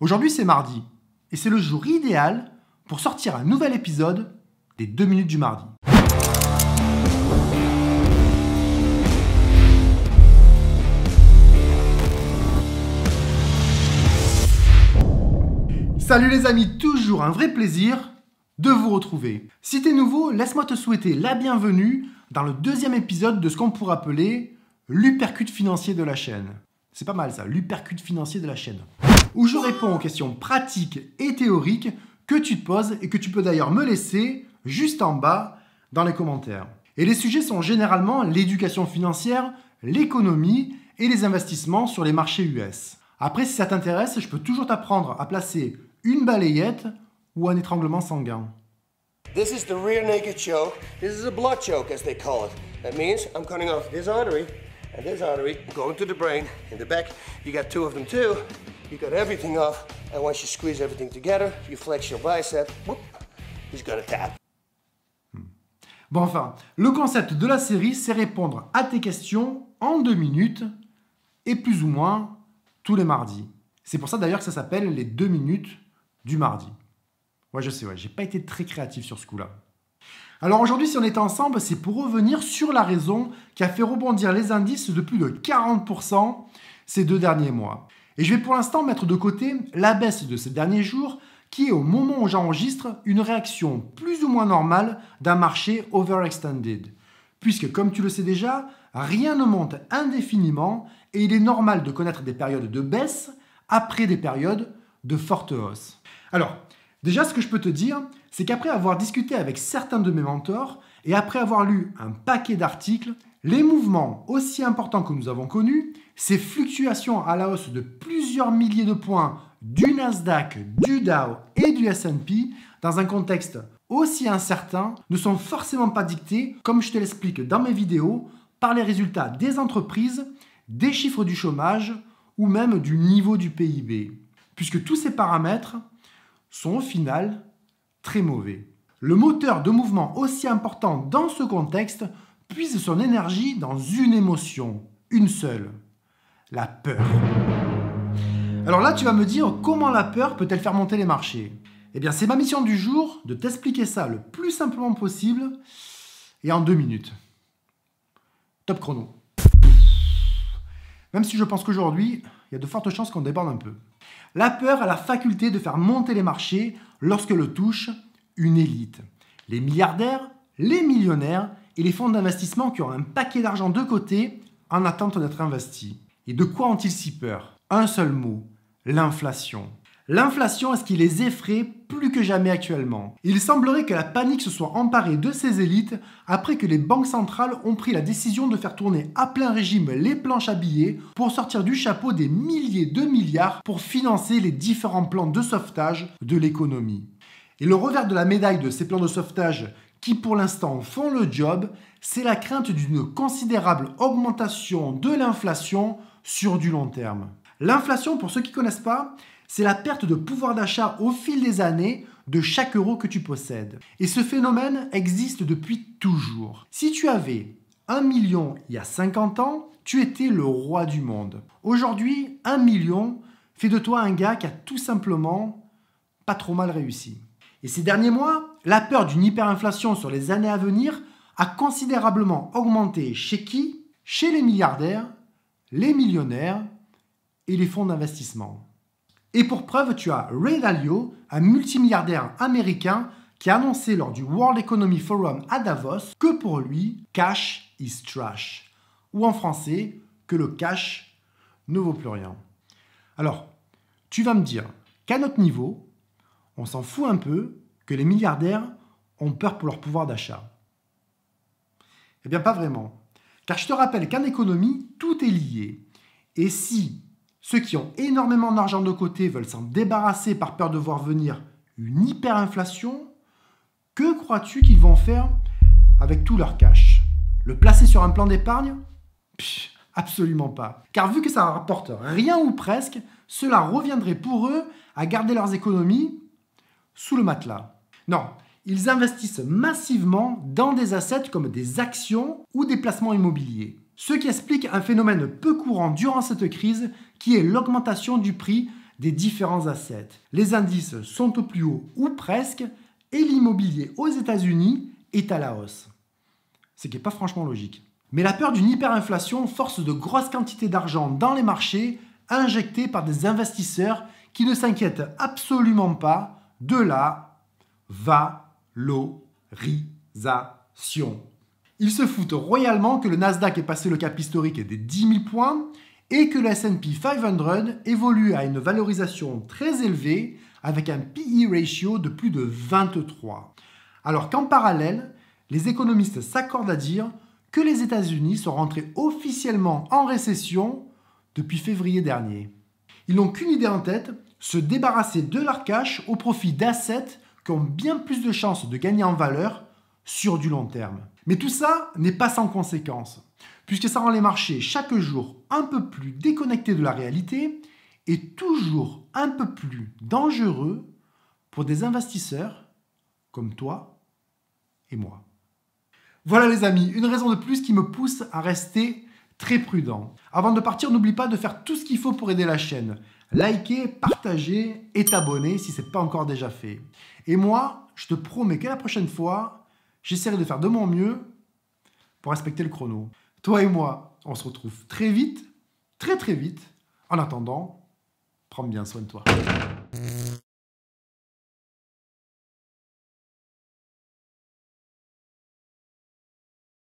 Aujourd'hui c'est mardi, et c'est le jour idéal pour sortir un nouvel épisode des 2 minutes du mardi. Salut les amis, toujours un vrai plaisir de vous retrouver. Si t'es nouveau, laisse-moi te souhaiter la bienvenue dans le deuxième épisode de ce qu'on pourrait appeler l'upercute financier de la chaîne. C'est pas mal ça, l'upercute financier de la chaîne où je réponds aux questions pratiques et théoriques que tu te poses et que tu peux d'ailleurs me laisser juste en bas dans les commentaires. Et les sujets sont généralement l'éducation financière, l'économie et les investissements sur les marchés US. Après, si ça t'intéresse, je peux toujours t'apprendre à placer une balayette ou un étranglement sanguin. This is the rear naked choke. This is a blood choke, as they call it. That means I'm cutting off this artery and this artery, going to the brain. In the back, you got two of them too you got everything off, and once you squeeze everything together, you flex your bicep, whoop, he's gonna tap. Hmm. Bon, enfin, le concept de la série, c'est répondre à tes questions en deux minutes, et plus ou moins tous les mardis. C'est pour ça d'ailleurs que ça s'appelle les deux minutes du mardi. Ouais, je sais, ouais, j'ai pas été très créatif sur ce coup-là. Alors aujourd'hui, si on est ensemble, c'est pour revenir sur la raison qui a fait rebondir les indices de plus de 40% ces deux derniers mois. Et je vais pour l'instant mettre de côté la baisse de ces derniers jours qui est au moment où j'enregistre une réaction plus ou moins normale d'un marché overextended. Puisque comme tu le sais déjà, rien ne monte indéfiniment et il est normal de connaître des périodes de baisse après des périodes de forte hausse. Alors, déjà ce que je peux te dire, c'est qu'après avoir discuté avec certains de mes mentors et après avoir lu un paquet d'articles, les mouvements aussi importants que nous avons connus, ces fluctuations à la hausse de plusieurs milliers de points du Nasdaq, du Dow et du SP dans un contexte aussi incertain ne sont forcément pas dictées, comme je te l'explique dans mes vidéos, par les résultats des entreprises, des chiffres du chômage ou même du niveau du PIB, puisque tous ces paramètres sont au final très mauvais. Le moteur de mouvement aussi important dans ce contexte puise son énergie dans une émotion, une seule, la peur. Alors là, tu vas me dire comment la peur peut-elle faire monter les marchés Eh bien, c'est ma mission du jour de t'expliquer ça le plus simplement possible et en deux minutes. Top chrono. Même si je pense qu'aujourd'hui, il y a de fortes chances qu'on déborde un peu. La peur a la faculté de faire monter les marchés lorsque le touche une élite. Les milliardaires, les millionnaires et les fonds d'investissement qui ont un paquet d'argent de côté en attente d'être investis. Et de quoi ont-ils si peur Un seul mot, l'inflation. L'inflation est ce qui les effraie plus que jamais actuellement. Il semblerait que la panique se soit emparée de ces élites après que les banques centrales ont pris la décision de faire tourner à plein régime les planches à billets pour sortir du chapeau des milliers de milliards pour financer les différents plans de sauvetage de l'économie. Et le revers de la médaille de ces plans de sauvetage qui pour l'instant font le job, c'est la crainte d'une considérable augmentation de l'inflation sur du long terme. L'inflation, pour ceux qui ne connaissent pas, c'est la perte de pouvoir d'achat au fil des années de chaque euro que tu possèdes. Et ce phénomène existe depuis toujours. Si tu avais 1 million il y a 50 ans, tu étais le roi du monde. Aujourd'hui, 1 million fait de toi un gars qui a tout simplement pas trop mal réussi. Et ces derniers mois, la peur d'une hyperinflation sur les années à venir a considérablement augmenté chez qui Chez les milliardaires les millionnaires et les fonds d'investissement. Et pour preuve, tu as Ray Dalio, un multimilliardaire américain qui a annoncé lors du World Economy Forum à Davos que pour lui, cash is trash. Ou en français, que le cash ne vaut plus rien. Alors, tu vas me dire qu'à notre niveau, on s'en fout un peu que les milliardaires ont peur pour leur pouvoir d'achat. Eh bien, pas vraiment. Car je te rappelle qu'en économie, tout est lié. Et si ceux qui ont énormément d'argent de côté veulent s'en débarrasser par peur de voir venir une hyperinflation, que crois-tu qu'ils vont faire avec tout leur cash Le placer sur un plan d'épargne Absolument pas. Car vu que ça ne rapporte rien ou presque, cela reviendrait pour eux à garder leurs économies sous le matelas. Non, ils investissent massivement dans des assets comme des actions ou des placements immobiliers. Ce qui explique un phénomène peu courant durant cette crise qui est l'augmentation du prix des différents assets. Les indices sont au plus haut ou presque et l'immobilier aux États-Unis est à la hausse. Ce qui n'est pas franchement logique. Mais la peur d'une hyperinflation force de grosses quantités d'argent dans les marchés injectées par des investisseurs qui ne s'inquiètent absolument pas de la va L'orisation. Ils se foutent royalement que le Nasdaq ait passé le cap historique des 10 000 points et que le S&P 500 évolue à une valorisation très élevée avec un PE ratio de plus de 23. Alors qu'en parallèle, les économistes s'accordent à dire que les États-Unis sont rentrés officiellement en récession depuis février dernier. Ils n'ont qu'une idée en tête, se débarrasser de leur cash au profit d'assets qui ont bien plus de chances de gagner en valeur sur du long terme. Mais tout ça n'est pas sans conséquence, puisque ça rend les marchés chaque jour un peu plus déconnectés de la réalité et toujours un peu plus dangereux pour des investisseurs comme toi et moi. Voilà les amis, une raison de plus qui me pousse à rester très prudent. Avant de partir, n'oublie pas de faire tout ce qu'il faut pour aider la chaîne. Likez, partager et t'abonner si ce n'est pas encore déjà fait. Et moi, je te promets que la prochaine fois, j'essaierai de faire de mon mieux pour respecter le chrono. Toi et moi, on se retrouve très vite, très très vite. En attendant, prends bien soin de toi.